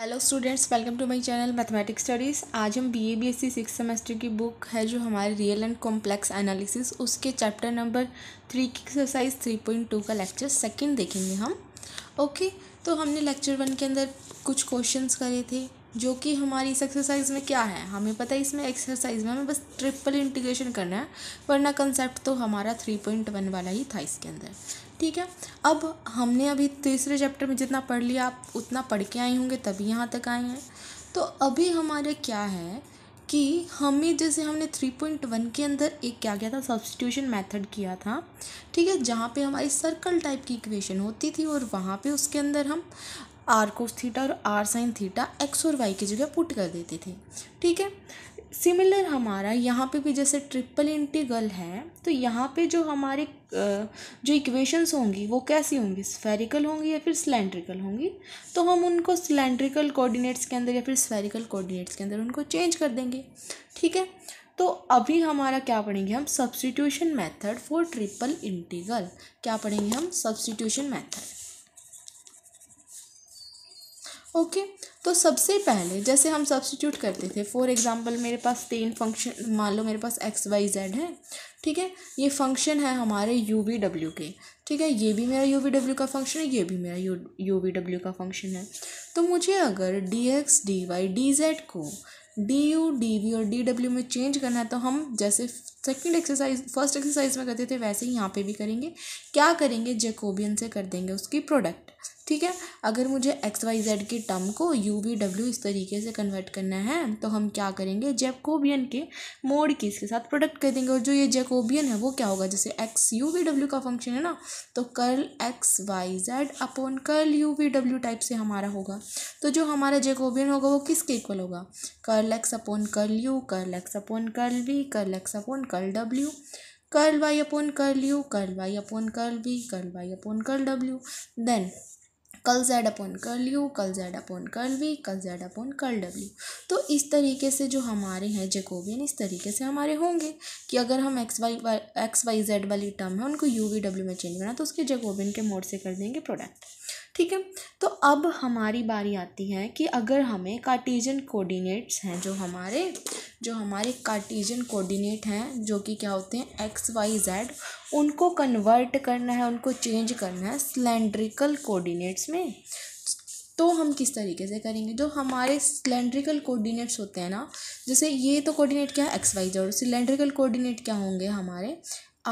Hello students welcome to my channel mathematics studies आज हम B A B S C six semester की book है जो हमारे रियल एंड कॉम्प्लेक्स एनालिसिस उसके चैप्टर नंबर थ्री की एक्सरसाइज थ्री पॉइंट टू का लेक्चर सेकंड देखेंगे हम ओके तो हमने लेक्चर वन के अंदर कुछ क्वेश्चंस करे थे जो कि हमारी इस एक्सरसाइज में क्या है हमें पता है इसमें एक्सरसाइज में हमें बस ट्रिपल इंटीग्रेशन करना है वरना कंसेप्ट तो हमारा थ्री पॉइंट वन वाला ही था इसके अंदर ठीक है अब हमने अभी तीसरे चैप्टर में जितना पढ़ लिया आप उतना पढ़ के आए होंगे तभी यहाँ तक आए हैं तो अभी हमारे क्या है कि हमें जैसे हमने थ्री पॉइंट वन के अंदर एक क्या किया था सब्सटीट्यूशन मेथड किया था ठीक है जहाँ पे हमारी सर्कल टाइप की इक्वेशन होती थी और वहाँ पे उसके अंदर हम आर कोस थीटा और आर साइन थीटा एक्स और वाई की जगह पुट कर देते थे ठीक है सिमिलर हमारा यहाँ पे भी जैसे ट्रिपल इंटीगल है तो यहाँ पे जो हमारे जो इक्वेशंस होंगी वो कैसी होंगी स्फेरिकल होंगी या फिर सिलेंड्रिकल होंगी तो हम उनको सिलेंड्रिकल कोऑर्डिनेट्स के अंदर या फिर स्फेरिकल कोऑर्डिनेट्स के अंदर उनको चेंज कर देंगे ठीक है तो अभी हमारा क्या पढ़ेंगे हम substitution method for triple integral क्या पढ़ेंगे हम सब्सटीट्यूशन मैथड ओके okay, तो सबसे पहले जैसे हम सब्सटीट्यूट करते थे फॉर एग्जांपल मेरे पास तीन फंक्शन मान लो मेरे पास एक्स वाई जेड है ठीक है ये फंक्शन है हमारे यू वी डब्ल्यू के ठीक है ये भी मेरा यू वी डब्ल्यू का फंक्शन है ये भी मेरा यू यू वी डब्ल्यू का फंक्शन है तो मुझे अगर D x D Y D Z को डी यू डी वी और डी डब्ल्यू में चेंज करना है तो हम जैसे सेकेंड एक्सरसाइज फर्स्ट एक्सरसाइज में करते थे वैसे ही यहाँ पे भी करेंगे क्या करेंगे जेकोबियन से कर देंगे उसकी प्रोडक्ट ठीक है अगर मुझे एक्स वाई जेड के टर्म को यू वी डब्ल्यू इस तरीके से कन्वर्ट करना है तो हम क्या करेंगे जेकोबियन के मोड के इसके साथ प्रोडक्ट कर देंगे और जो ये जेकोबियन है वो क्या होगा जैसे एक्स यू वी डब्ल्यू का फंक्शन है ना तो curl X Y Z upon curl U we W type से हमारा होगा तो जो हमारा जेकोबियन होगा वो किसके इक्वल होगा curl X upon curl U curl X upon curl V curl X upon curl W curl Y upon curl u curl Y upon curl v curl Y upon curl W then curl Z upon curl U curl Z upon curl V curl Z upon curl W तो इस तरीके से जो हमारे हैं Jacobian इस तरीके से हमारे होंगे कि अगर हम X Y X Y Z वाली टर्म है उनको यू वी डब्ल्यू में चेंज करना तो उसके जेकोबियन के मोड से कर देंगे प्रोडक्ट ठीक है तो अब हमारी बारी आती है कि अगर हमें कार्टेजन कोऑर्डिनेट्स हैं जो हमारे जो हमारे कार्टेजन कोऑर्डिनेट हैं जो कि क्या होते हैं एक्स वाई जेड उनको कन्वर्ट करना है उनको चेंज करना है सिलेंड्रिकल कोऑर्डिनेट्स में तो हम किस तरीके से करेंगे जो हमारे सिलेंड्रिकल कोऑर्डिनेट्स होते हैं ना जैसे ये तो कोऑर्डिनेट क्या है x Y Z cylindrical coordinate क्या होंगे हमारे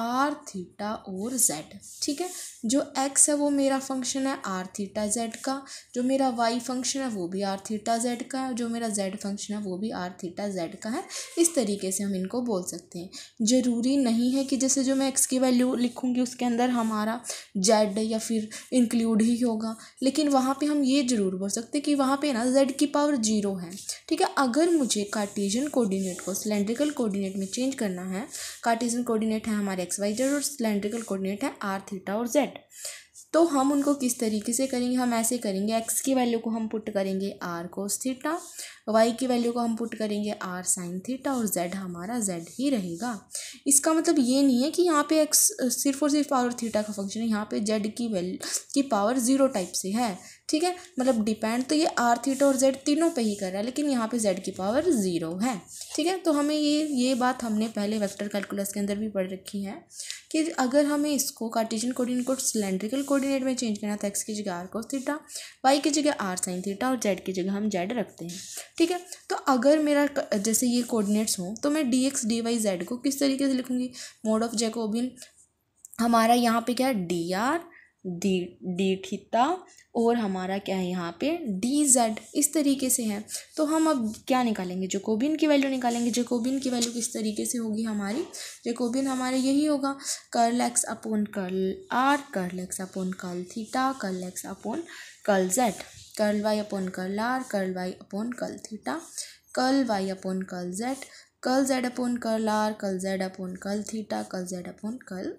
आर थीटा और जेड ठीक है जो एक्स है वो मेरा फंक्शन है आर थीटा जेड का जो मेरा वाई फंक्शन है वो भी आर थीटा जेड का है जो मेरा जेड फंक्शन है वो भी आर थीटा जेड का है इस तरीके से हम इनको बोल सकते हैं ज़रूरी नहीं है कि जैसे जो मैं एक्स की वैल्यू लिखूँगी उसके अंदर हमारा जेड या फिर इंक्लूड ही होगा लेकिन वहाँ पर हम ये ज़रूर बोल सकते हैं कि वहाँ पर ना जेड की पावर जीरो है ठीक है अगर मुझे कार्टीजन कोऑर्डिनेट को सिलेंड्रिकल कोऑर्डिनेट में चेंज करना है कार्टीजन कोऑर्डिनेट है हमारे एक्स वाई जेड और सिलेंड्रिकल कोऑर्डिनेट है आर थीटा और जेड दैट तो हम उनको किस तरीके से करेंगे हम ऐसे करेंगे एक्स की वैल्यू को हम पुट करेंगे आर कोस थीटा वाई की वैल्यू को हम पुट करेंगे आर साइन थीटा और जेड हमारा जेड ही रहेगा इसका मतलब ये नहीं है कि यहाँ पे एक्स सिर्फ और सिर्फ पावर थीटा का फंक्शन है यहाँ पे जेड की वैल्यू की पावर ज़ीरो टाइप से है ठीक है मतलब डिपेंड तो ये आर थीटा और जेड तीनों पे ही कर रहा है लेकिन यहाँ पे जेड की पावर ज़ीरो है ठीक है तो हमें ये ये बात हमने पहले वेक्टर कैलकुलस के अंदर भी पढ़ रखी है कि अगर हमें इसको कार्टेशियन कोऑर्डिनेट को सिलेंड्रिकल कोऑर्डिनेट में चेंज करना था एक्स तो की जगह आर कोस थीटा वाई की जगह आर साइन थीटा और जेड की जगह हम जेड रखते हैं ठीक है तो अगर मेरा जैसे ये कोऑर्डिनेट्स हो तो मैं D x D Y Z को किस तरीके से लिखूंगी मोड ऑफ जैकोबिन हमारा यहाँ पे क्या है D are D D theta और हमारा क्या है यहाँ पे डी जेड इस तरीके से है तो हम अब क्या निकालेंगे जेकोबिन की वैल्यू निकालेंगे जेकोबिन की वैल्यू किस तरीके से होगी हमारी जेकोबिन हमारा यही होगा curl x upon curl R curl x upon curl theta curl x upon curl Z curl Y upon curl R curl Y upon curl theta curl Y upon curl Z curl Z upon curl R curl Z upon curl theta curl Z upon curl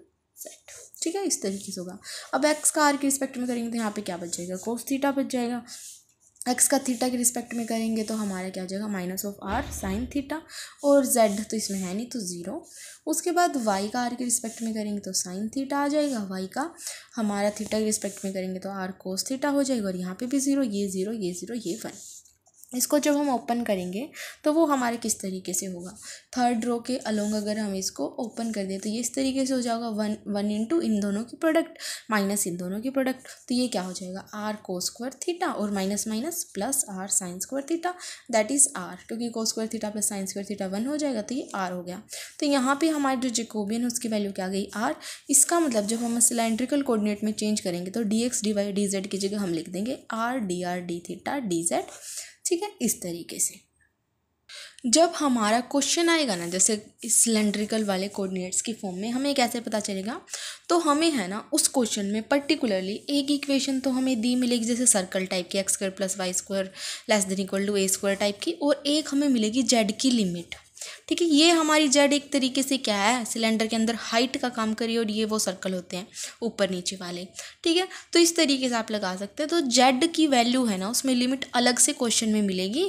Z ठीक है इस तरीके से होगा अब x का are के respect में करेंगे तो यहाँ पे क्या बच जाएगा कोस थीटा बच जाएगा एक्स का थीटा के रिस्पेक्ट में करेंगे तो हमारा क्या हो जाएगा minus of are sine theta और जेड तो इसमें है नहीं तो ज़ीरो उसके बाद वाई का आर के रिस्पेक्ट में करेंगे तो साइन थीटा आ जाएगा वाई का हमारा थीटा के रिस्पेक्ट में करेंगे तो आर कोस थीटा हो जाएगा और यहाँ पे भी ज़ीरो ये ज़ीरो ये ज़ीरो ये वन इसको जब हम ओपन करेंगे तो वो हमारे किस तरीके से होगा थर्ड रो के अलोंग अगर हम इसको ओपन कर दें तो ये इस तरीके से हो जाएगा वन वन इंटू इन दोनों की प्रोडक्ट माइनस इन दोनों की प्रोडक्ट तो ये क्या हो जाएगा आर को स्क्वायर थीटा और minus minus plus R sine square theta that is R क्योंकि cos square theta plus sine square theta one हो जाएगा तो ये आर हो गया तो यहाँ पर हमारे जो जिकोबियन है उसकी वैल्यू क्या गई आर इसका मतलब जब हम सिलेंड्रिकल कोऑर्डिनेट में चेंज करेंगे तो D x D Y D Z की जगह हम लिख देंगे R D R D theta D Z ठीक है इस तरीके से जब हमारा क्वेश्चन आएगा ना जैसे सिलेंड्रिकल वाले कोऑर्डिनेट्स की फॉर्म में हमें कैसे पता चलेगा तो हमें है ना उस क्वेश्चन में पर्टिकुलरली एक इक्वेशन तो हमें दी मिलेगी जैसे सर्कल टाइप की x square plus Y square less than equal to A square type की और एक हमें मिलेगी जेड की लिमिट ठीक है ये हमारी जेड एक तरीके से क्या है सिलेंडर के अंदर हाइट का काम करिए और ये वो सर्कल होते हैं ऊपर नीचे वाले ठीक है तो इस तरीके से आप लगा सकते हैं तो जेड की वैल्यू है ना उसमें लिमिट अलग से क्वेश्चन में मिलेगी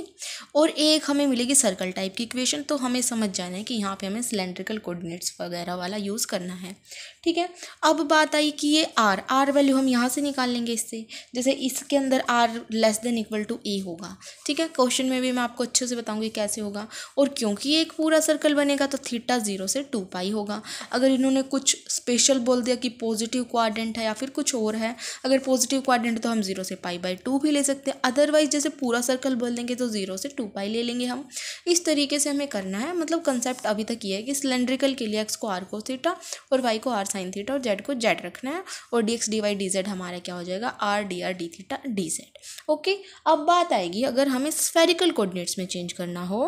और एक हमें मिलेगी सर्कल टाइप की इक्वेशन तो हमें समझ जाना है कि यहाँ पर हमें सिलेंड्रिकल कोऑर्डिनेट्स वगैरह वाला यूज़ करना है ठीक है अब बात आई कि ये आर आर वैल्यू हम यहाँ से निकाल लेंगे इससे जैसे इसके अंदर R less than equal to A होगा ठीक है क्वेश्चन में भी मैं आपको अच्छे से बताऊँगी कैसे होगा और क्योंकि एक पूरा सर्कल बनेगा तो थीटा ज़ीरो से टू पाई होगा अगर इन्होंने कुछ स्पेशल बोल दिया कि पॉजिटिव क्वाड्रेंट है या फिर कुछ और है अगर पॉजिटिव क्वाड्रेंट तो हम ज़ीरो से पाई बाई टू भी ले सकते हैं अदरवाइज जैसे पूरा सर्कल बोल देंगे तो ज़ीरो से टू पाई ले लेंगे हम इस तरीके से हमें करना है मतलब कंसेप्ट अभी तक ये है कि सिलेंड्रिकल के लिए एक्स को आर को थीटा और वाई को आर साइन थीटा और जेड को जेड रखना है और d x D Y D z हमारा क्या हो जाएगा r D R D theta D z okay अब बात आएगी अगर हमें स्फेरिकल कोऑर्डिनेट्स में चेंज करना हो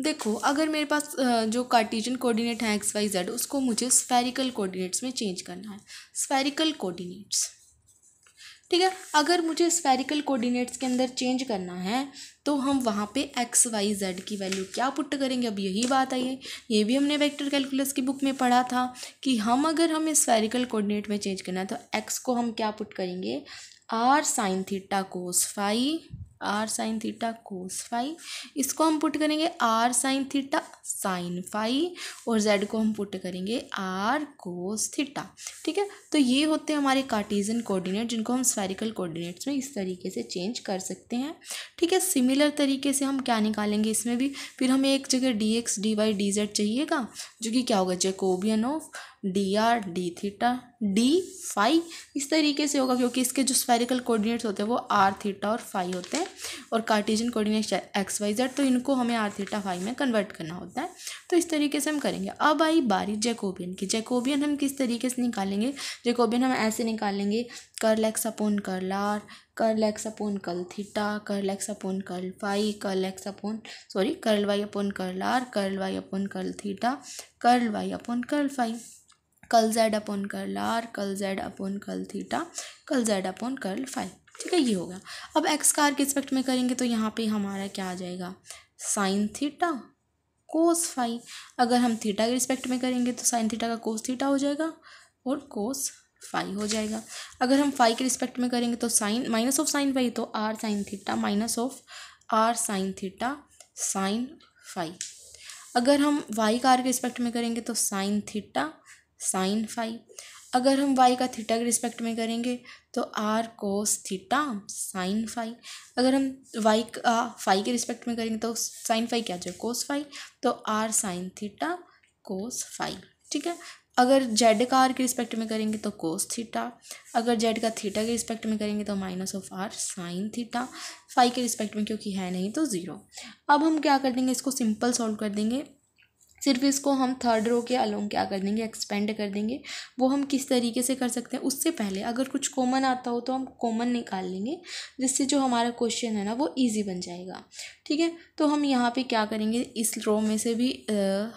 देखो अगर मेरे पास जो कार्टीजन कोऑर्डिनेट है एक्स वाई जेड उसको मुझे स्फेरिकल कोऑर्डिनेट्स में चेंज करना है स्फेरिकल कोऑर्डिनेट्स ठीक है अगर मुझे स्फेरिकल कोऑर्डिनेट्स के अंदर चेंज करना है तो हम वहाँ पे एक्स वाई जेड की वैल्यू क्या पुट करेंगे अब यही बात आई है ये भी हमने वेक्टर कैलकुलस की बुक में पढ़ा था कि हम अगर हमें स्फेरिकल कोऑर्डिनेट में चेंज करना है तो एक्स को हम क्या पुट करेंगे are sine theta cos phi r sine theta cos phi इसको हम पुट करेंगे are sine theta sine phi और जेड को हम पुट करेंगे आर कोस थीटा ठीक है तो ये होते हैं हमारे कार्टीजन कोऑर्डिनेट जिनको हम स्फेरिकल कोऑर्डिनेट्स में इस तरीके से चेंज कर सकते हैं ठीक है सिमिलर तरीके से हम क्या निकालेंगे इसमें भी फिर हमें एक जगह d x D Y D z चाहिएगा जो कि क्या होगा Jacobian of D R D theta D phi इस तरीके से होगा क्योंकि इसके जो स्फेरिकल कोऑर्डिनेट्स होते हैं वो आर थीटा और फाई होते हैं और Cartesian coordinates x Y z तो इनको हमें आर थीटा फाई में कन्वर्ट करना होता है तो इस तरीके से हम करेंगे अब आई बारी जैकोबियन की जैकोबियन हम किस तरीके से निकालेंगे जैकोबियन हम ऐसे निकालेंगे कर x upon curl r curl x upon curl theta curl x upon curl phi curl x upon sorry curl y upon curl r curl y upon curl theta curl y upon curl phi curl z upon curl r curl z upon curl theta curl z upon curl phi ठीक है ये होगा अब x का are के respect में करेंगे तो यहाँ पे हमारा क्या आ जाएगा साइन थीटा कोस फाइव अगर हम थीटा के रिस्पेक्ट में करेंगे तो साइन थीटा का कोस थीटा हो जाएगा और कोस फाइव हो जाएगा अगर हम फाइव के रिस्पेक्ट में करेंगे तो sine minus of sine phi तो r sine theta minus of are sine theta sine phi अगर हम वाई कार के रिस्पेक्ट में करेंगे तो साइन थीटा साइन फाइव अगर हम वाई का थीटा के रिस्पेक्ट में करेंगे तो are cos theta sine phi अगर हम वाई का फाइव के रिस्पेक्ट में करेंगे तो साइन फाइव क्या जाए कोस फाइव तो r sine theta cos phi ठीक है अगर जेड का आर के रिस्पेक्ट में करेंगे तो कोस थीटा अगर जेड का थीटा के रिस्पेक्ट में करेंगे तो minus of are sine theta phi के रिस्पेक्ट में क्योंकि है नहीं तो ज़ीरो अब हम क्या कर देंगे इसको सिंपल सॉल्व कर देंगे सिर्फ इसको हम थर्ड रो के अलोंग क्या कर देंगे एक्सपेंड कर देंगे वो हम किस तरीके से कर सकते हैं उससे पहले अगर कुछ कॉमन आता हो तो हम कॉमन निकाल लेंगे जिससे जो हमारा क्वेश्चन है ना वो ईजी बन जाएगा ठीक है तो हम यहाँ पर क्या करेंगे इस रो में से भी आ,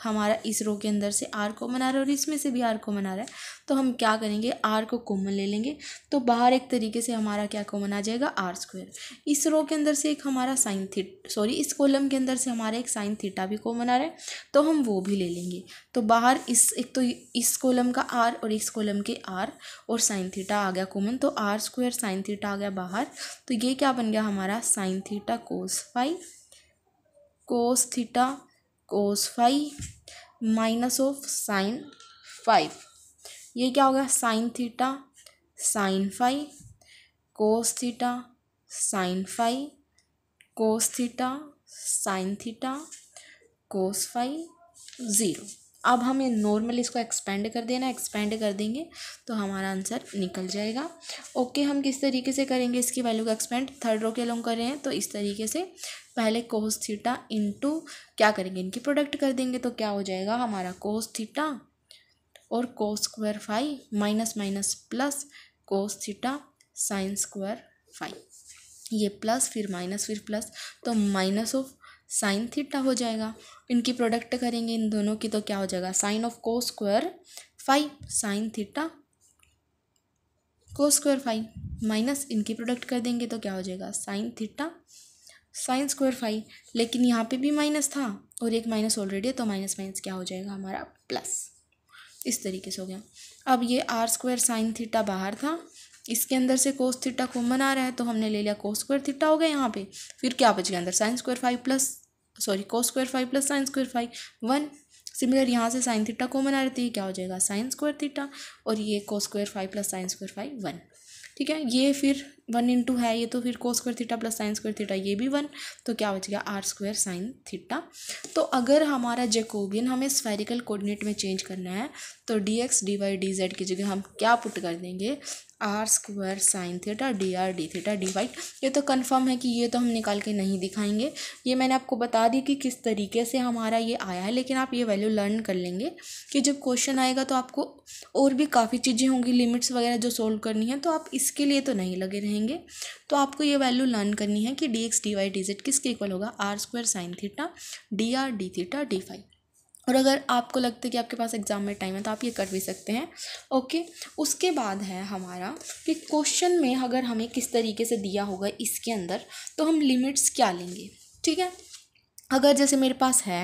हमारा इस रो के अंदर से आर कॉमन आ रहा है और इसमें से भी आर कॉमन आ रहा है तो हम क्या करेंगे आर को कॉमन ले लेंगे तो बाहर एक तरीके से हमारा क्या कॉमन आ जाएगा आर स्क्वायर इस रो के अंदर से एक हमारा साइन थी सॉरी इस कॉलम के अंदर से हमारा एक साइन थीटा भी कॉमन आ रहा है तो हम वो भी ले लेंगे तो बाहर इस एक तो इस कॉलम का आर और इस कॉलम के आर और साइन थीटा आ गया कॉमन तो आर स्क्वायर साइन थीटा आ गया बाहर तो ये क्या बन गया हमारा sine theta cos phi cos theta cos phi minus of sine phi ये क्या होगा sine theta sine phi cos theta sine phi cos theta sine theta cos phi zero अब हमें नॉर्मली इसको एक्सपेंड कर देना एक्सपेंड कर देंगे तो हमारा आंसर निकल जाएगा ओके हम किस तरीके से करेंगे इसकी वैल्यू का एक्सपेंड थर्ड रो के लोग कर रहे हैं तो इस तरीके से पहले कोस थीटा इनटू क्या करेंगे इनकी प्रोडक्ट कर देंगे तो क्या हो जाएगा हमारा कोस थीटा और cos square phi minus minus plus cos theta sine square phi ये प्लस फिर माइनस फिर प्लस तो माइनस ऑफ साइन थीटा हो जाएगा इनकी प्रोडक्ट करेंगे इन दोनों की तो क्या हो जाएगा sine of cos square phi sine theta cos square phi minus इनकी प्रोडक्ट कर देंगे तो क्या हो जाएगा sine theta sine square phi लेकिन यहाँ पे भी माइनस था और एक माइनस ऑलरेडी है तो माइनस माइनस क्या हो जाएगा हमारा प्लस इस तरीके से हो गया अब ये आर स्क्वायर साइन थीटा बाहर था इसके अंदर से कोस थीटा कॉमन आ रहा है तो हमने ले लिया कोस स्क्वायर थीटा हो गया यहाँ पे फिर क्या बच गया अंदर sine square phi plus sorry cos square phi plus sine square phi one similar यहाँ से साइन थीटा कॉमन आ रही है क्या हो जाएगा साइन स्क्वायर थीटा और ये cos square phi plus sine square phi one ठीक है ये फिर वन इंटू है ये तो फिर cos square theta plus sine square theta ये भी वन तो क्या हो जाएगा आर स्क्वायर साइन थीटा तो अगर हमारा जैकोबियन हमें स्फेरिकल कोऑर्डिनेट में चेंज करना है तो D x D Y D Z की जगह हम क्या पुट कर देंगे are square sine theta D R D theta D y ये तो कन्फर्म है कि ये तो हम निकाल के नहीं दिखाएंगे ये मैंने आपको बता दी कि किस तरीके से हमारा ये आया है लेकिन आप ये वैल्यू लर्न कर लेंगे कि जब क्वेश्चन आएगा तो आपको और भी काफ़ी चीज़ें होंगी लिमिट्स वगैरह जो सोल्व करनी है तो आप इसके लिए तो नहीं लगे रहें रहेंगे तो आपको ये वैल्यू लर्न करनी है कि d x D Y D z किसके इक्वल होगा r square sine theta D R D theta D phi और अगर आपको लगता है कि आपके पास एग्ज़ाम में टाइम है तो आप ये कर भी सकते हैं ओके उसके बाद है हमारा कि क्वेश्चन में अगर हमें किस तरीके से दिया होगा इसके अंदर तो हम लिमिट्स क्या लेंगे ठीक है अगर जैसे मेरे पास है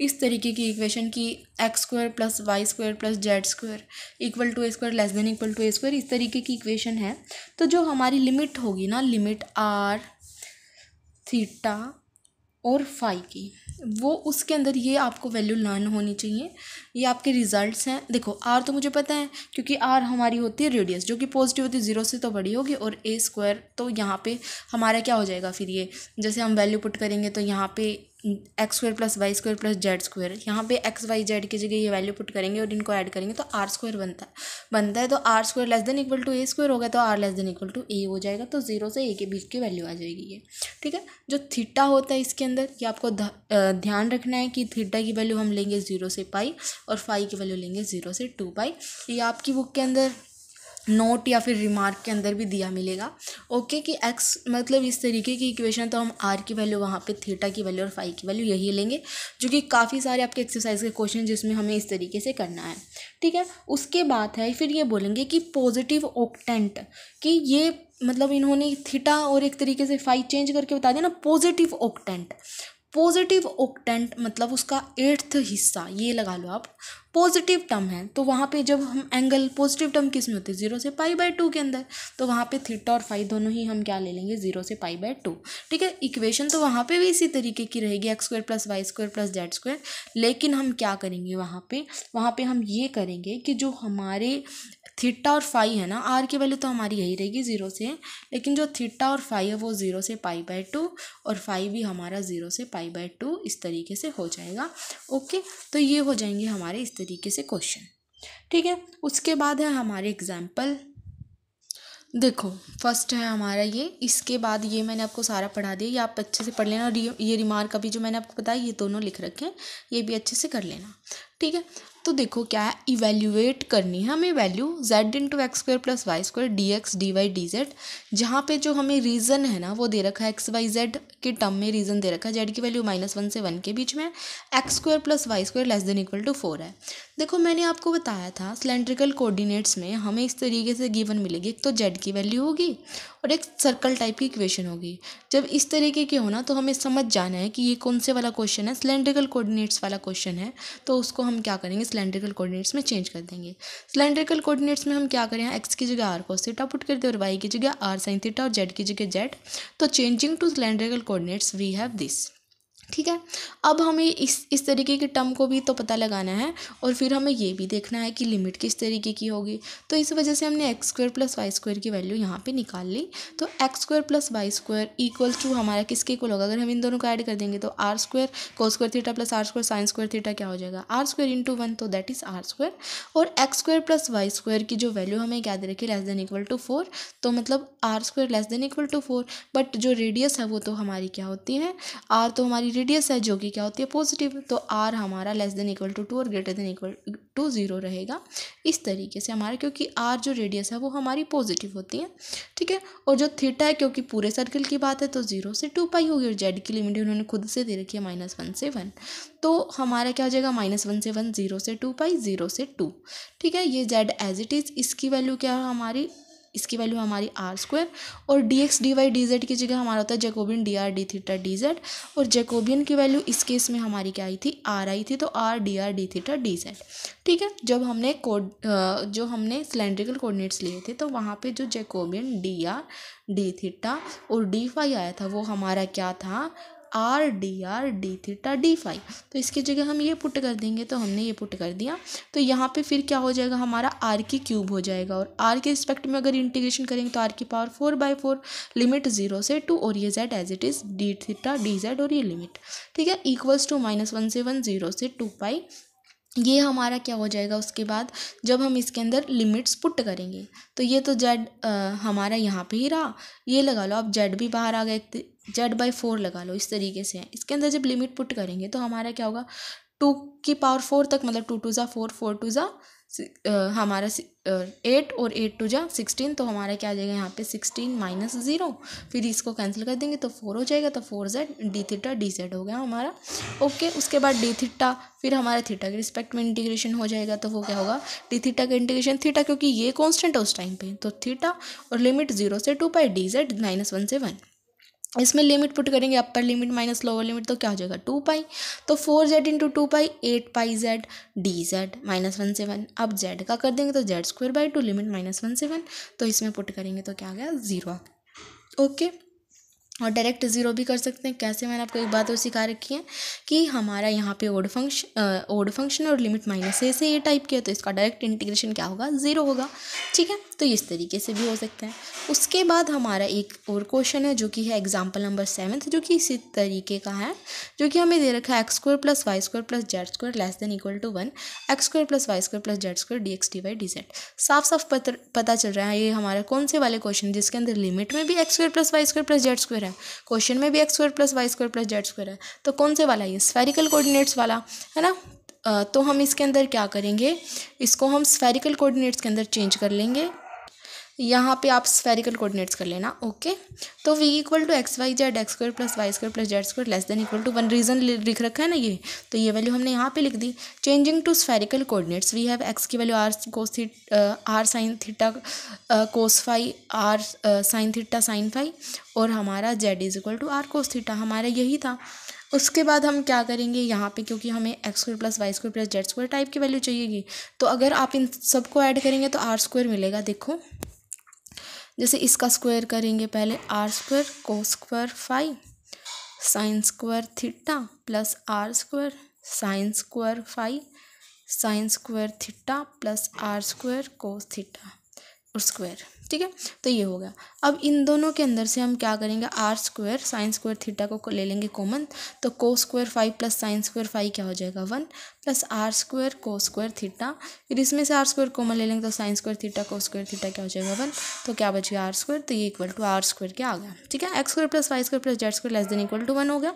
इस तरीके की इक्वेशन की x square plus Y square plus Z square equal to A square less than equal to A square इस तरीके की इक्वेशन है तो जो हमारी लिमिट होगी ना लिमिट आर थीटा और फाई की वो उसके अंदर ये आपको वैल्यू लर्न होनी चाहिए ये आपके रिजल्ट्स हैं देखो आर तो मुझे पता है क्योंकि आर हमारी होती है रेडियस जो कि पॉजिटिव होती है ज़ीरो से तो बड़ी होगी और ए स्क्वायर तो यहाँ पे हमारा क्या हो जाएगा फिर ये जैसे हम वैल्यू पुट करेंगे तो यहाँ पे x square plus Y square plus Z square यहाँ पे एक्स वाई जेड की जगह ये वैल्यू पुट करेंगे और इनको ऐड करेंगे तो आर स्क्वायर बनता है बनता है तो r square less than equal to A square होगा तो r less than equal to a हो जाएगा तो जीरो से ए के बीच की वैल्यू आ जाएगी ये ठीक है जो थीटा होता है इसके अंदर ये आपको ध्यान रखना है कि थीटा की वैल्यू हम लेंगे जीरो से पाई और फाई की वैल्यू लेंगे जीरो से टू पाई ये आपकी बुक के अंदर नोट या फिर रिमार्क के अंदर भी दिया मिलेगा ओके कि एक्स मतलब इस तरीके की इक्वेशन तो हम आर की वैल्यू वहाँ पे थीटा की वैल्यू और फाइव की वैल्यू यही लेंगे जो कि काफ़ी सारे आपके एक्सरसाइज के क्वेश्चन जिसमें हमें इस तरीके से करना है ठीक है उसके बाद है फिर ये बोलेंगे कि पॉजिटिव ओक्टेंट कि ये मतलब इन्होंने थीटा और एक तरीके से फाइव चेंज करके बता दिया ना पॉजिटिव ओक्टेंट पॉजिटिव ओक्टेंट मतलब उसका एट्थ हिस्सा ये लगा लो आप पॉजिटिव टर्म है तो वहाँ पे जब हम एंगल पॉजिटिव टर्म किस में होते हैं जीरो से पाई बाय टू के अंदर तो वहाँ पे थीटा और फाई दोनों ही हम क्या ले लेंगे जीरो से पाई बाय टू ठीक है इक्वेशन तो वहाँ पे भी इसी तरीके की रहेगी x square plus Y square plus Z square लेकिन हम क्या करेंगे वहाँ पर वहाँ पर हम ये करेंगे कि जो हमारे थीटा और फाई है ना आर की वैल्यू तो हमारी यही रहेगी ज़ीरो से लेकिन जो थीटा और फाई है वो ज़ीरो से पाई बाय टू और फाई भी हमारा ज़ीरो से पाई बाय टू इस तरीके से हो जाएगा ओके तो ये हो जाएंगे हमारे इस तरीके से क्वेश्चन ठीक है उसके बाद है हमारे एग्जाम्पल देखो फर्स्ट है हमारा ये इसके बाद ये मैंने आपको सारा पढ़ा दिया ये आप अच्छे से पढ़ लेना और ये रिमार्क अभी जो मैंने आपको बताया ये दोनों लिख रखे हैं ये भी अच्छे से कर लेना ठीक है तो देखो क्या है इवेल्यूएट करनी है हमें value z into x square plus Y square d x D Y D z जहाँ पर जो हमें रीज़न है ना वो दे रखा है एक्स वाई जेड के टर्म में रीज़न दे रखा है जेड की वैल्यू माइनस वन से वन के बीच में x square plus Y square less than equal to four है देखो मैंने आपको बताया था सिलेंड्रिकल कोऑर्डिनेट्स में हमें इस तरीके से गिवन मिलेगी एक तो जेड की वैल्यू होगी और एक सर्कल टाइप की इक्वेशन होगी जब इस तरीके के हो ना तो हमें समझ जाना है कि ये कौन से वाला क्वेश्चन है सिलेंड्रिकल कोऑर्डिनेट्स वाला क्वेश्चन है तो उसको हम क्या करेंगे सिलेंड्रिकल कोऑर्डिनेट्स में चेंज कर देंगे सिलेंड्रिकल कोऑर्डिनेट्स में हम क्या करें एक्स की जगह आर को सीटा पुट करते और वाई की जगह आर साइन थीटा और जेड की जगह जेड तो changing to cylindrical coordinates we have this ठीक है अब हमें इस इस तरीके के टर्म को भी तो पता लगाना है और फिर हमें ये भी देखना है कि लिमिट किस तरीके की होगी तो इस वजह से हमने x square plus Y square की वैल्यू यहाँ पे निकाल ली तो x square plus Y square equals to हमारा किसके इक्वल होगा अगर हम इन दोनों को ऐड कर देंगे तो r square cos square theta plus are square sine square theta क्या हो जाएगा आर स्क्वायर इंटू वन तो दैट इज़ आर स्क्वायर और x square plus Y square की जो वैल्यू हमें क्या दे रखी less than equal to four तो मतलब r square less than equal to four but जो रेडियस है वो तो हमारी क्या होती है आर तो हमारी रेडियस है जो कि क्या होती है पॉजिटिव तो आर हमारा less than equal to two और greater than equal to zero रहेगा इस तरीके से हमारा क्योंकि आर जो रेडियस है वो हमारी पॉजिटिव होती है ठीक है और जो थीटा है क्योंकि पूरे सर्कल की बात है तो ज़ीरो से टू पाई होगी और जेड की लिमिट उन्होंने खुद से दे रखी है माइनस वन से वन तो हमारा क्या हो जाएगा माइनस वन से वन ज़ीरो से टू पाई ज़ीरो से टू ठीक है ये जेड एज इट इज़ इसकी वैल्यू क्या है हमारी इसकी वैल्यू हमारी आर स्क्वायर और d x D Y D Z की जगह हमारा होता है Jacobian d R D theta D z और जैकोबियन की वैल्यू इस केस में हमारी क्या आई थी आर आई थी तो r D R D theta D Z ठीक है जब हमने कोड जो हमने सिलेंड्रिकल कोऑर्डिनेट्स लिए थे तो वहाँ पे जो Jacobian d R D theta और डी फाई आया था वो हमारा क्या था r D R D theta D phi तो इसकी जगह हम ये पुट कर देंगे तो हमने ये पुट कर दिया तो यहाँ पे फिर क्या हो जाएगा हमारा आर की क्यूब हो जाएगा और आर के रिस्पेक्ट में अगर इंटीग्रेशन करेंगे तो आर की power four by four limit zero से टू और ये z as it is D theta D z और ये लिमिट ठीक है इक्वल्स टू माइनस वन से वन जीरो से टू पाई ये हमारा क्या हो जाएगा उसके बाद जब हम इसके अंदर लिमिट्स पुट करेंगे तो ये तो जेड हमारा यहाँ पे ही रहा ये लगा लो अब जेड भी बाहर आ गए जेड बाई फोर लगा लो इस तरीके से है इसके अंदर जब लिमिट पुट करेंगे तो हमारा क्या होगा टू की पावर फोर तक मतलब टू टू ज़ा फोर फोर टू ज़ा हमारा एट और एट टू जा सिक्सटीन तो हमारा क्या आ जाएगा यहाँ पे सिक्सटीन माइनस ज़ीरो फिर इसको कैंसिल कर देंगे तो फोर हो जाएगा तो four z d theta D z हो गया हमारा ओके उसके बाद डी थीटा फिर हमारा थीटा के रिस्पेक्ट में इंटीग्रेशन हो जाएगा तो वो क्या होगा डी थीटा का इंटीग्रेशन थीटा क्योंकि ये कॉन्स्टेंट है उस टाइम पर तो थीटा और लिमिट जीरो से two pi d z minus one से वन इसमें लिमिट पुट करेंगे upper limit minus lower limit तो क्या हो जाएगा टू पाई तो four z into two pi eight pi z d z minus one से वन अब जेड का कर देंगे तो z square by two limit minus one से वन तो इसमें पुट करेंगे तो क्या आ गया ज़ीरो ओके और डायरेक्ट ज़ीरो भी कर सकते हैं कैसे मैंने आपको एक बात और सिखा रखी है कि हमारा यहाँ पे ओड फंक्शन ओड फंक्शन और लिमिट माइनस ए से ए टाइप किया तो इसका डायरेक्ट इंटीग्रेशन क्या होगा ज़ीरो होगा ठीक है तो इस तरीके से भी हो सकते हैं उसके बाद हमारा एक और क्वेश्चन है जो कि है एग्जाम्पल नंबर सेवन्थ जो कि इसी तरीके का है जो कि हमें दे रखा है x square plus Y square plus Z square less than equal to one x square plus Y square plus Z square d x D Y D z साफ साफ पता चल रहा है ये हमारा कौन से वाले क्वेश्चन जिसके अंदर लिमिट में भी x square plus Y square plus Z square है है क्वेश्चन में भी x square plus Y square plus Z square है तो कौन से वाला ये स्फेरिकल कोऑर्डिनेट्स वाला है ना तो हम इसके अंदर क्या करेंगे इसको हम स्फेरिकल कोऑर्डिनेट्स के अंदर चेंज कर लेंगे यहाँ पे आप स्फेरिकल कोऑर्डिनेट्स कर लेना ओके तो v equal to x Y z x square plus y square plus z square less than equal to one region लिख रखा है ना ये तो ये वैल्यू हमने यहाँ पे लिख दी changing to spherical coordinates we have x की value r cos r sine theta cos phi r sine theta sine phi और हमारा z is equal to r cos theta हमारा यही था उसके बाद हम क्या करेंगे यहाँ पे क्योंकि हमें x square plus Y square plus Z square type की वैल्यू चाहिएगी तो अगर आप इन सबको ऐड करेंगे तो आर स्क्वायर मिलेगा देखो जैसे इसका स्क्वायर करेंगे पहले R square cos square phi sine square theta plus are square sine square phi sine square theta plus are square cos theta और स्क्वायर ठीक है तो ये हो गया अब इन दोनों के अंदर से हम क्या करेंगे R square sine square theta को ले लेंगे कॉमन तो cos square phi plus sine square phi क्या हो जाएगा one plus are square cos square theta फिर इसमें से आर स्क्वायर कॉमन ले लेंगे तो sine square theta cos square theta क्या हो जाएगा वन तो क्या बच गया आर स्क्वायर तो ये इक्वल टू आर स्क्वायर क्या आ गया ठीक है x square plus Y square plus Z square less than equal to one हो गया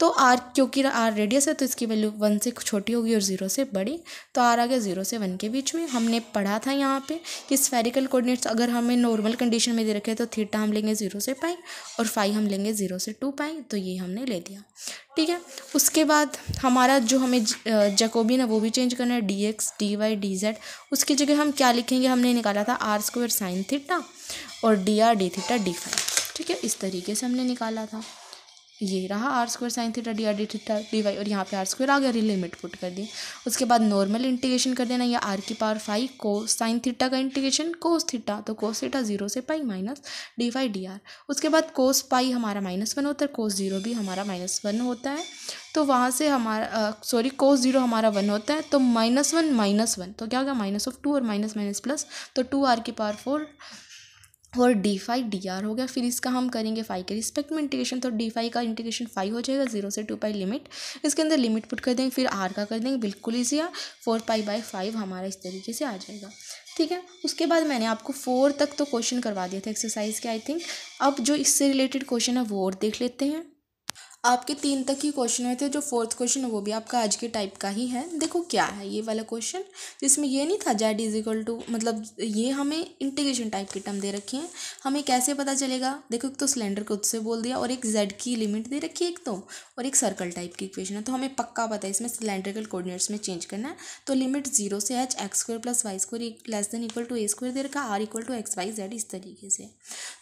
तो आर क्योंकि आर रेडियस है तो इसकी वैल्यू वन से छोटी होगी और जीरो से बड़ी तो आर आ गया जीरो से वन के बीच में हमने पढ़ा था यहाँ पे कि स्फेरिकल कोऑर्डिनेट्स अगर हमें नॉर्मल कंडीशन में दे रखे तो तो थीटा हम लेंगे ज़ीरो से पाई और फाइव हम लेंगे ज़ीरो से टू पाई तो ये हमने ले दिया ठीक है उसके बाद हमारा जो हमें जकोबिन है वो भी चेंज करना है D x D Y D Z उसकी जगह हम क्या लिखेंगे हमने निकाला था आर स्क्वायर साइन थीटा और D R D theta D phi ठीक है इस तरीके से हमने निकाला था ये रहा R square sine theta D R D theta D Y और यहाँ पे आर स्क्वायर आ गया लिमिट पुट कर दी उसके बाद नॉर्मल इंटीग्रेशन कर देना या आर की पावर फाइव को साइन थीटा का इंटीग्रेशन कोस थीटा तो कोस थीटा जीरो से pi minus D Y D R उसके बाद कोस पाई हमारा माइनस वन होता है कोस जीरो भी हमारा माइनस वन होता है तो वहाँ से हमारा सॉरी कोस जीरो हमारा वन होता है तो माइनस वन माइनस वन तो क्या होगा माइनस ऑफ टू और माइनस माइनस प्लस तो टू आर की पावर फोर और डी फाइव डी आर हो गया फिर इसका हम करेंगे फाइव के रिस्पेक्ट में इंटीग्रेशन तो डी फाइव का इंटीग्रेशन फाइव हो जाएगा जीरो से टू पाई लिमिट इसके अंदर लिमिट पुट कर देंगे फिर आर का कर देंगे बिल्कुल ईजी आ फोर पाई बाई फाइव हमारा इस तरीके से आ जाएगा ठीक है उसके बाद मैंने आपको फोर तक तो क्वेश्चन करवा दिया था एक्सरसाइज के आई थिंक अब जो इससे रिलेटेड क्वेश्चन है वो और देख लेते हैं आपके तीन तक ही क्वेश्चन हुए थे जो फोर्थ क्वेश्चन है वो भी आपका आज के टाइप का ही है देखो क्या है ये वाला क्वेश्चन जिसमें ये नहीं था जेड इज इक्वल टू मतलब ये हमें इंटीग्रेशन टाइप की टर्म दे रखी है हमें कैसे पता चलेगा देखो एक तो सिलेंडर खुद से बोल दिया और एक जेड की लिमिट दे रखी है एक तो और एक सर्कल टाइप की इक्वेशन है तो हमें पक्का पता है इसमें सिलेंड्रिकल कोऑर्डिनेट्स में चेंज करना है तो लिमिट जीरो से H X square plus Y square less than equal to A square दे रखा R equal to x Y Z इस तरीके से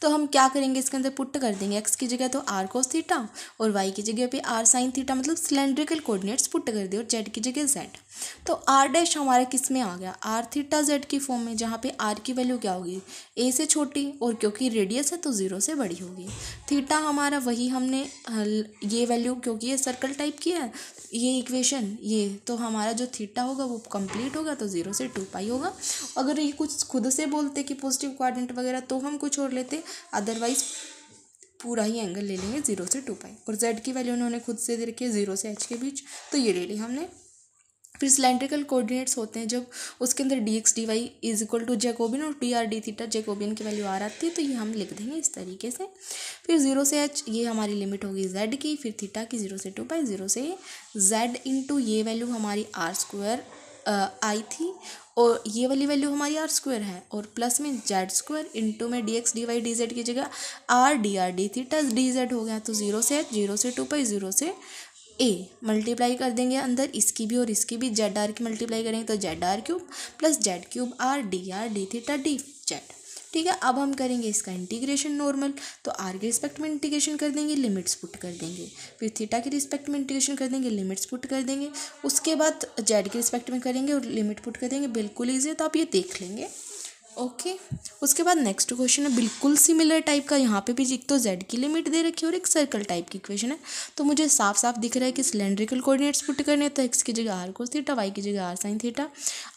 तो हम क्या करेंगे इसके अंदर पुट कर देंगे एक्स की जगह तो आर कोस थीटा और वाई वाई की जगह पे आर साइन थीटा मतलब सिलेंड्रिकल कोऑर्डिनेट्स पुट कर दिए और जेड की जगह जेड तो आर डैश हमारा किस में आ गया आर थीटा जेड की फॉर्म में जहाँ पे आर की वैल्यू क्या होगी ए से छोटी और क्योंकि रेडियस है तो ज़ीरो से बड़ी होगी थीटा हमारा वही हमने ये वैल्यू क्योंकि ये सर्कल टाइप की है ये इक्वेशन ये तो हमारा जो थीटा होगा वो कंप्लीट होगा तो ज़ीरो से टू पाई होगा अगर ये कुछ खुद से बोलते कि पॉजिटिव क्वाड्रेंट वगैरह तो हम कुछ और लेते अदरवाइज पूरा ही एंगल ले लेंगे जीरो से टू पाई और जेड की वैल्यू उन्होंने खुद से दे रखी है जीरो से एच के बीच तो ये ले ली हमने फिर सिलेंड्रिकल कोऑर्डिनेट्स होते हैं जब उसके अंदर D x D Y is equal to Jacobian और T R D theta Jacobian की वैल्यू आ रही है तो ये हम लिख देंगे इस तरीके से फिर जीरो से एच ये हमारी लिमिट होगी जेड की फिर थीटा की जीरो से टू पाई जीरो से जेड इंटू ये वैल्यू हमारी आर स्क्वायर आई थी और ये वाली वैल्यू हमारी आर स्क्वेयर है और प्लस में जेड स्क्वेयर इंटू में D x D Y D Z की जगह आर डी आर डी थी टस डी जेड हो गया तो जीरो से एच जीरो से टू पाई जीरो से ए मल्टीप्लाई कर देंगे अंदर इसकी भी और इसकी भी जेड आर की मल्टीप्लाई करेंगे तो Z R cube plus Z cube R D R D theta D Z ठीक है अब हम करेंगे इसका इंटीग्रेशन नॉर्मल तो आर के रिस्पेक्ट में इंटीग्रेशन कर देंगे लिमिट्स पुट कर देंगे फिर थीटा के रिस्पेक्ट में इंटीग्रेशन कर देंगे लिमिट्स पुट कर देंगे उसके बाद जेड के रिस्पेक्ट में करेंगे और लिमिट पुट कर देंगे बिल्कुल ईजी है तो आप ये देख लेंगे ओके उसके बाद नेक्स्ट क्वेश्चन है बिल्कुल सिमिलर टाइप का यहाँ पे भी एक तो जेड की लिमिट दे रखी है और एक सर्कल टाइप की क्वेश्चन है तो मुझे साफ साफ दिख रहा है कि सिलेंड्रिकल कोऑर्डिनेट्स पुट करने तो एक्स की जगह आर को थीटा वाई की जगह आर साइन थीटा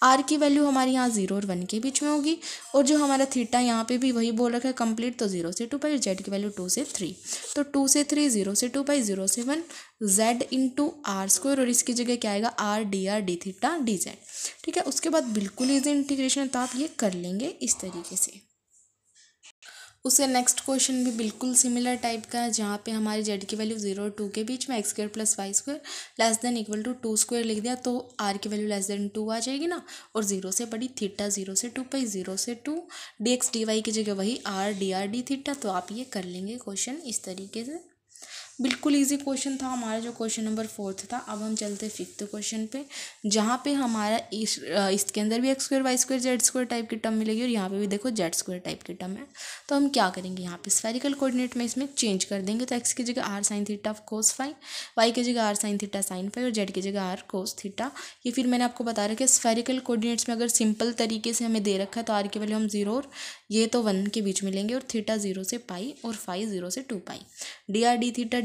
आर की वैल्यू हमारे यहाँ जीरो और वन के बीच में होगी और जो हमारा थीटा यहाँ पे भी वही बोल रखा है कंप्लीट तो जीरो से टू पाई जेड की वैल्यू टू से थ्री तो टू से थ्री जीरो से टू पाई जीरो से one Z into R square और इसकी जगह क्या आएगा R D R D theta D Z ठीक है उसके बाद बिल्कुल इजी इंटीग्रेशन है तो आप ये कर लेंगे इस तरीके से उसके नेक्स्ट क्वेश्चन भी बिल्कुल सिमिलर टाइप का है जहाँ पे हमारे जेड की वैल्यू जीरो और टू के बीच में x square plus Y square less than equal to two square लिख दिया तो आर की वैल्यू लेस देन टू आ जाएगी ना और जीरो से बड़ी थीटा जीरो से टू पाई जीरो से two D x D Y की जगह वही R D R D theta तो आप ये कर लेंगे क्वेश्चन इस तरीके से बिल्कुल इजी क्वेश्चन था हमारा जो क्वेश्चन नंबर फोर्थ था अब हम चलते फिफ्थ क्वेश्चन पे जहाँ पे हमारा इस इसके अंदर भी x square Y square Z square type की टर्म मिलेगी और यहाँ पे भी देखो जेड स्क्वायर टाइप की टर्म है तो हम क्या करेंगे यहाँ पे स्फेरिकल कोऑर्डिनेट में इसमें चेंज कर देंगे तो एक्स की जगह are sine theta cos phi Y की जगह are sine theta sine phi और जेड की जगह आर कोस थीटा ये फिर मैंने आपको बता रखा है स्फेरिकल कोऑर्डिनेट्स में अगर सिंपल तरीके से हमें दे रखा है तो आर की वैल्यू हम जीरो और ये तो वन के बीच में लेंगे और थीटा जीरो से पाई और फाई जीरो से two pi D R D theta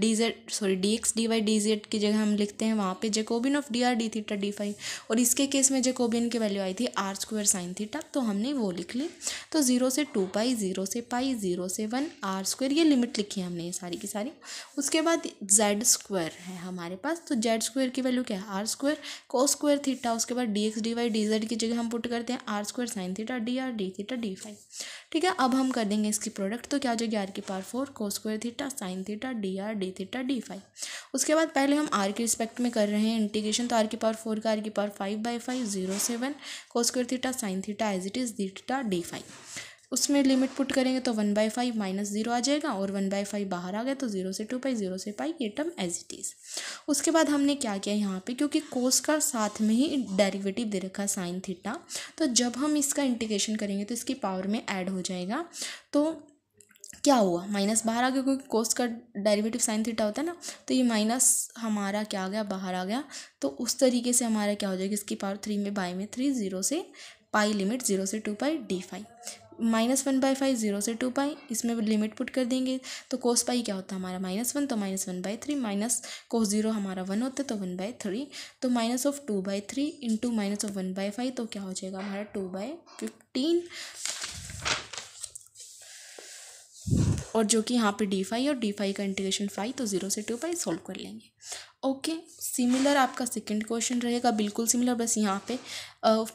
D Z sorry D x D Y D Z की जगह हम लिखते हैं वहाँ पे Jacobian of D R D theta D phi और इसके केस में जेकोबिन की वैल्यू आई थी आर स्क्वायर साइन थीटा तो हमने वो लिख ली तो जीरो से टू पाई जीरो से पाई जीरो से वन आर स्क्वेयर ये लिमिट लिखी है हमने ये सारी की सारी उसके बाद जेड स्क्वेयर है हमारे पास तो जेड स्क्वेयर की वैल्यू क्या है R square cos square theta उसके बाद D x D Y D Z की जगह हम पुट करते हैं R square sine theta D R D theta D phi ठीक है अब हम कर देंगे इसकी प्रोडक्ट तो क्या हो जाएगी आर की power four cos square theta sine theta D R D theta D phi उसके बाद पहले हम आर के रिस्पेक्ट में कर रहे हैं इंटीग्रेशन तो आर की पार फोर का आर की power five by five zero seven cos square theta sine theta as it is D theta D phi उसमें लिमिट पुट करेंगे तो one by five minus zero आ जाएगा और वन बाई फाइव बाहर आ गया तो जीरो से टू पाई जीरो से पाई ये टर्म एज इट इज़ उसके बाद हमने क्या किया यहाँ पे क्योंकि कोस का साथ में ही डेरिवेटिव दे रखा साइन थीटा तो जब हम इसका इंटीग्रेशन करेंगे तो इसकी पावर में ऐड हो जाएगा तो क्या हुआ माइनस बाहर आ गया क्योंकि कोस का डेरिवेटिव साइन थीटा होता है ना तो ये माइनस हमारा क्या आ गया बाहर आ गया तो उस तरीके से हमारा क्या हो जाएगा इसकी पावर थ्री में बाई में थ्री जीरो से पाई लिमिट जीरो से two pi D phi minus one by five zero से टू पाई इसमें लिमिट पुट कर देंगे तो कोस पाई क्या होता है हमारा माइनस वन तो minus one by three minus cos zero हमारा वन होता है तो वन बाई थ्री तो minus of two by three into minus of one by five तो क्या हो जाएगा हमारा टू बाई फिफ्टीन और जो कि यहाँ पे डी फाई और डी फाई का इंटीग्रेशन फाइव तो जीरो से टू पाई सॉल्व कर लेंगे ओके सिमिलर आपका सेकंड क्वेश्चन रहेगा बिल्कुल सिमिलर बस यहाँ पे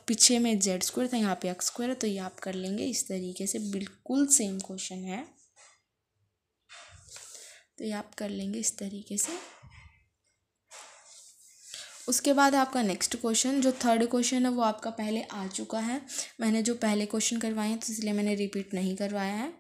पीछे में जेड स्क्वायर था यहाँ पे एक्स स्क्वायर है तो ये आप कर लेंगे इस तरीके से बिल्कुल सेम क्वेश्चन है तो ये आप कर लेंगे इस तरीके से उसके बाद आपका नेक्स्ट क्वेश्चन जो थर्ड क्वेश्चन है वो आपका पहले आ चुका है मैंने जो पहले क्वेश्चन करवाए हैं तो इसलिए मैंने रिपीट नहीं करवाया है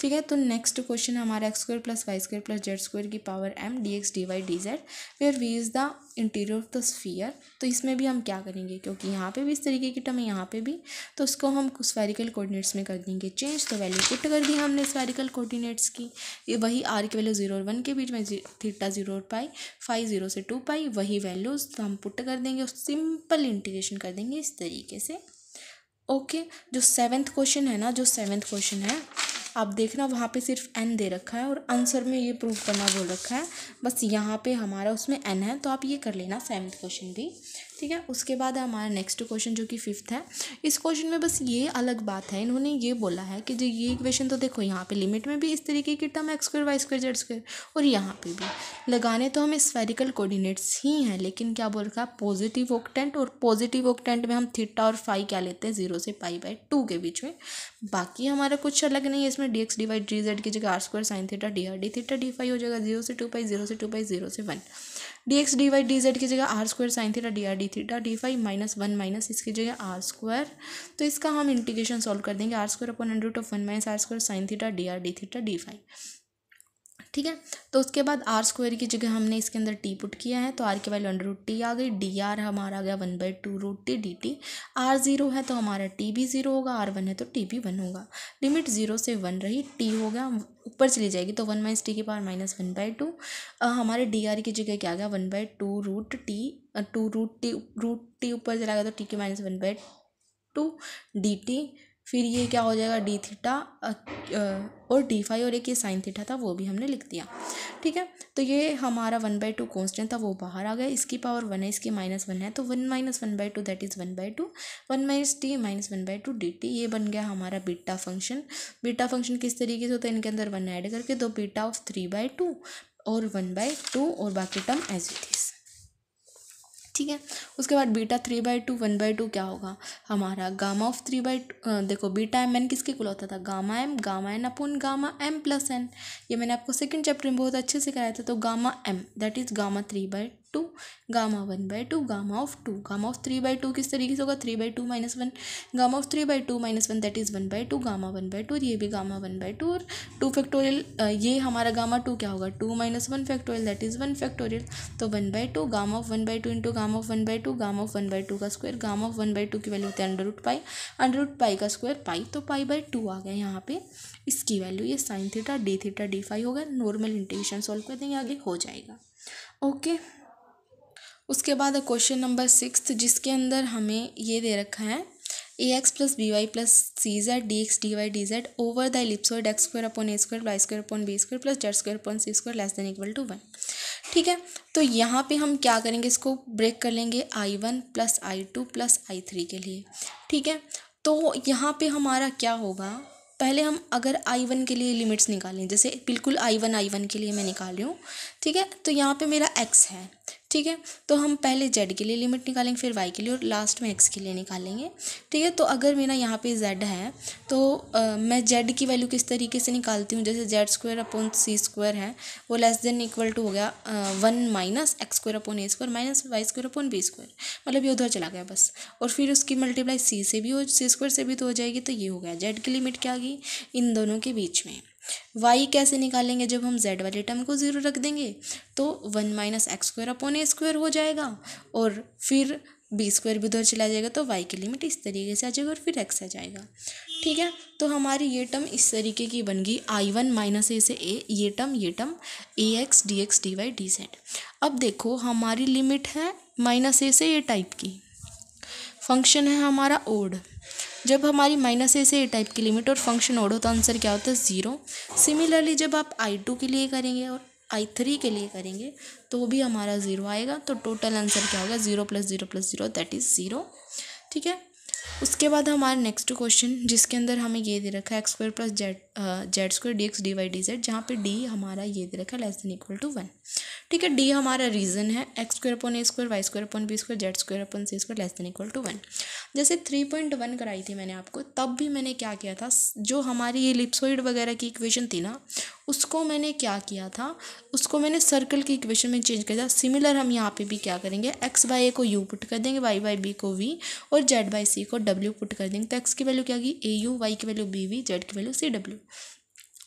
ठीक है तो नेक्स्ट क्वेश्चन हमारा X square plus Y square plus Z square की power M D x D Y D Z फिर V is the interior of the sphere तो इसमें भी हम क्या करेंगे क्योंकि यहाँ पे भी इस तरीके की टर्म है यहाँ पे भी तो उसको हम स्वेरिकल कोऑर्डिनेट्स में कर देंगे चेंज तो वैल्यू पुट कर दी हमने स्वेरिकल कोऑर्डिनेट्स की ये वही आर की वैल्यू जीरो और वन के बीच में थीटा जीरो और पाई फाइव जीरो से टू पाई वही वैल्यूज़ तो हम पुट कर देंगे और सिंपल इंटीग्रेशन कर देंगे इस तरीके से ओके जो सेवेंथ क्वेश्चन है ना जो सेवेंथ क्वेश्चन है आप देखना वहाँ पे सिर्फ एन दे रखा है और आंसर में ये प्रूव करना बोल रखा है बस यहाँ पे हमारा उसमें एन है तो आप ये कर लेना सेवन्थ क्वेश्चन भी ठीक है उसके बाद हमारा नेक्स्ट क्वेश्चन जो कि फिफ्थ है इस क्वेश्चन में बस ये अलग बात है इन्होंने ये बोला है कि जो ये क्वेश्चन तो देखो यहाँ पे लिमिट में भी इस तरीके की term X square Y square Z square और यहाँ पे भी लगाने तो हमें स्फेरिकल कोऑर्डिनेट्स ही हैं लेकिन क्या बोल रखा है पॉजिटिव ओकटेंट और पॉजिटिव ओकटेंट में हम थीटा और फाई क्या लेते हैं जीरो से पाई बाई टू के बीच में बाकी हमारा कुछ अलग नहीं है इसमें में D X divide D Z की जगह R square sine theta D R D theta D phi हो जाएगा जीरो से टू पाई जीरो से टू पाई जीरो से one D x D Y D Z की जगह R square sine theta D R D theta D phi minus one minus इसकी जगह R square तो इसका हम इंटीग्रेशन सॉल्व कर देंगे आर स्क्वायर अपन under root of one minus R square sine theta D R D theta D phi ठीक है तो उसके बाद आर स्क्वायर की जगह हमने इसके अंदर टी पुट किया है तो आर के वैल्यू अंडर रूट टी आ गई डी आर हमारा आ गया one by two root T D T R zero है तो हमारा टी भी ज़ीरो होगा आर वन है तो टी भी वन होगा लिमिट ज़ीरो से वन रही टी हो गया ऊपर चली जाएगी तो वन माइनस टी के power minus one by two हमारे डी आर की जगह क्या आ गया one by two root T two root T root T ऊपर चला गया तो टी के minus one by two D T फिर ये क्या हो जाएगा डी थीटा और डी फाइव और एक ये साइन थीटा था वो भी हमने लिख दिया ठीक है तो ये हमारा वन बाई टू कॉन्स्टेंट था वो बाहर आ गया इसकी पावर वन है इसकी माइनस वन है तो one minus one by two that is one by two one minus T minus one by two D T ये बन गया हमारा बीटा फंक्शन बीटा फंक्शन किस तरीके से होता है इनके अंदर वन ऐड करके दो beta of three by two और वन बाई टू और बाकी टर्म एज इट इज़ ठीक है उसके बाद beta three by two one by two क्या होगा हमारा gamma of three by two देखो बीटा एम एन किसके कुल होता था गामा एम गामा एन अपन गामा एम प्लस एन ये मैंने आपको सेकंड चैप्टर में बहुत अच्छे से कराया था तो gamma m that is gamma three by two gamma one by two gamma of two gamma of three by two किस तरीके से होगा three by two minus one gamma of three by two minus one that is one by two gamma one by two और ये भी gamma one by two और two factorial ये हमारा गामा टू क्या होगा two minus one factorial that is one factorial तो one by two gamma of one by two into gamma of one by two gamma of one by two का square gamma of one by two की value होती है under root pi under root pi का square पाई तो pi by two आ गया यहाँ पे इसकी वैल्यू ये sine theta d theta D five होगा नॉर्मल इंटीग्रेशन सॉल्व कर देंगे आगे हो जाएगा ओके okay. उसके बाद क्वेश्चन नंबर सिक्स जिसके अंदर हमें ये दे रखा है a x plus b y plus c z D x D Y D z over the ellipsoid x square upon a square Y square upon b square plus Z square upon c square less than equal to one ठीक है तो यहाँ पे हम क्या करेंगे इसको break कर लेंगे I one plus I two plus I three के लिए ठीक है तो यहाँ पे हमारा क्या होगा पहले हम अगर आई वन के लिए लिमिट्स निकालें जैसे बिल्कुल आई वन आई वन के लिए मैं निकाल रही हूँ ठीक है तो यहाँ पे मेरा एक्स है ठीक है तो हम पहले जेड के लिए लिमिट निकालेंगे फिर वाई के लिए और लास्ट में एक्स के लिए निकालेंगे ठीक है तो अगर मेरा यहाँ पे जेड है तो आ, मैं जेड की वैल्यू किस तरीके से निकालती हूँ जैसे z square upon c square है वो लेस देन इक्वल टू हो गया one minus x square upon a square minus y square upon b square मतलब ये उधर चला गया बस और फिर उसकी मल्टीप्लाई सी से भी हो सी स्क्वायर से भी तो हो जाएगी तो ये हो गया जेड की लिमिट क्या आ गई इन दोनों के बीच में वाई कैसे निकालेंगे जब हम जेड वाले टर्म को ज़ीरो रख देंगे तो one minus x square upon a square हो जाएगा और फिर बी स्क्वायर भी उधर चला जाएगा तो वाई की लिमिट इस तरीके से आ जाएगा और फिर एक्स आ जाएगा ठीक है तो हमारी ये टर्म इस तरीके की बन गई आई वन माइनस ए से ए ये टर्म ये term a x d x D Y D z अब देखो हमारी लिमिट है माइनस ए से ए टाइप की फंक्शन है हमारा ओड जब हमारी माइनस ए से ए टाइप की लिमिट और फंक्शन ओड हो तो आंसर क्या होता है ज़ीरो सिमिलरली जब आप आई टू के लिए करेंगे और आई थ्री के लिए करेंगे तो भी हमारा ज़ीरो आएगा तो टोटल आंसर क्या होगा zero plus zero plus zero that is zero ठीक है उसके बाद हमारा नेक्स्ट क्वेश्चन जिसके अंदर हमें ये दे रखा है x square plus z z square d x D Y D z जहाँ पर डी हमारा ये दे रखा है less than equal to one ठीक है डी हमारा रीजन है x square upon a square Y square upon b square Z square upon c square less than equal to one जैसे थ्री पॉइंट वन कराई थी मैंने आपको तब भी मैंने क्या किया था जो हमारी ये लिप्सोइड वगैरह की इक्वेशन थी ना उसको मैंने क्या किया था उसको मैंने सर्कल की इक्वेशन में चेंज किया था सिमिलर हम यहाँ पे भी क्या करेंगे एक्स बाई ए को यू पुट कर देंगे वाई बाई बी को वी और जेड बाई सी को डब्ल्यू पुट कर देंगे तो एक्स की वैल्यू क्या गई ए यू वाई की वैल्यू बी वी जेड की वैल्यू सी डब्ल्यू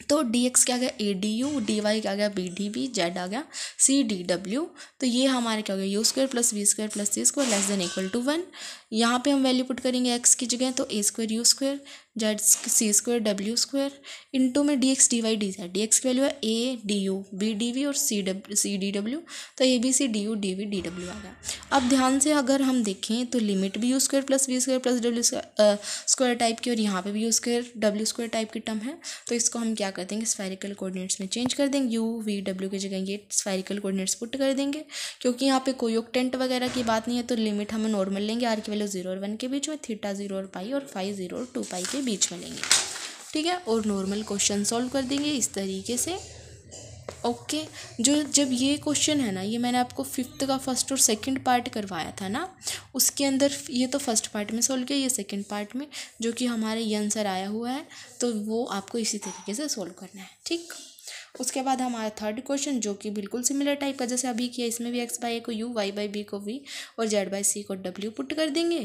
तो डी एक्स क्या गया a D you d y क्या गया बी डी बी जेड आ गया सी डी डब्ल्यू तो ये हमारे क्या हो गया u square plus v square plus c square less than equal to one यहाँ पे हम वैल्यू पुट करेंगे एक्स की जगह तो A square U square Z C square W square into में D x D Y D Z D X की value है A D U B D V और C W C D W तो A B C D you D V D W आ गया अब ध्यान से अगर हम देखें तो लिमिट भी u square plus v square plus डब्ल्यू स्क्वायर टाइप की और यहाँ पे भी u square W square type की टर्म है तो इसको हम क्या कर देंगे स्फेरिकल कोऑर्डिनेट्स में चेंज कर देंगे यू वी डब्ल्यू की जगह ये स्फेरिकल कोऑर्डिनेट्स पुट कर देंगे क्योंकि यहाँ पे कोई ओकटेंट वगैरह की बात नहीं है तो लिमिट हम नॉर्मल लेंगे आर की वैल्यू जीरो और वन के बीच में थीटा जीरो और पाई और फाइव जीरो और टू पाई के बीच में लेंगे ठीक है और नॉर्मल क्वेश्चन सॉल्व कर देंगे इस तरीके से ओके okay. जो जब ये क्वेश्चन है ना ये मैंने आपको फिफ्थ का फर्स्ट और सेकंड पार्ट करवाया था ना उसके अंदर ये तो फर्स्ट पार्ट में सोल्व किया ये सेकंड पार्ट में जो कि हमारे ये आंसर आया हुआ है तो वो आपको इसी तरीके से सोल्व करना है ठीक उसके बाद हमारा थर्ड क्वेश्चन जो कि बिल्कुल सिमिलर टाइप का जैसे अभी किया इसमें भी एक्स बाई ए को यू वाई बाई बी को वी और जेड बाई सी को डब्ल्यू पुट कर देंगे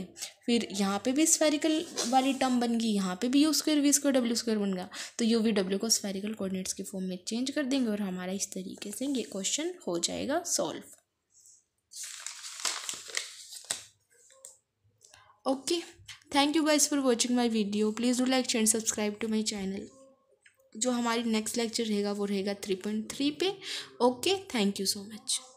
फिर यहाँ पे भी स्फेरिकल वाली टर्म बन गई यहाँ पे भी यू स्क्वेयर वी स्क्वायर डब्ल्यू स्क्वेयर बन गया तो यू वी डब्ल्यू को स्फेरिकल कोऑर्डिनेट्स के फॉर्म में चेंज कर देंगे और हमारा इस तरीके से ये क्वेश्चन हो जाएगा solve okay thank you guys for watching my video please do like and subscribe to my channel जो हमारी नेक्स्ट लेक्चर रहेगा वो रहेगा थ्री पॉइंट थ्री पे okay thank you so much